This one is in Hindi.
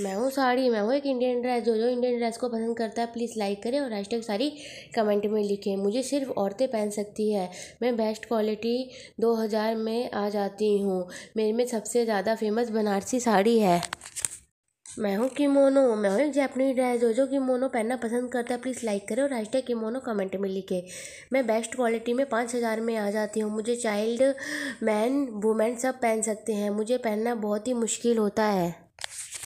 मैं हूँ साड़ी मैं हूँ एक इंडियन ड्रेस जो जो इंडियन ड्रेस को पसंद करता है प्लीज़ लाइक करें और हैशटैग साड़ी कमेंट में लिखें मुझे सिर्फ औरतें पहन सकती है मैं बेस्ट क्वालिटी 2000 में आ जाती हूँ मेरे में सबसे ज़्यादा फेमस बनारसी साड़ी है मैं हूँ किमोनो मैं हूँ एक जैपनीज ड्रेस जो जो किमोनो पहनना पसंद करता है प्लीज़ लाइक करें और हैशटैग किमोनो कमेंट में लिखे मैं बेस्ट क्वालिटी में पाँच हज़ार में आ जाती हूँ मुझे चाइल्ड मैन वुमेन सब पहन सकते हैं मुझे पहनना बहुत ही मुश्किल होता है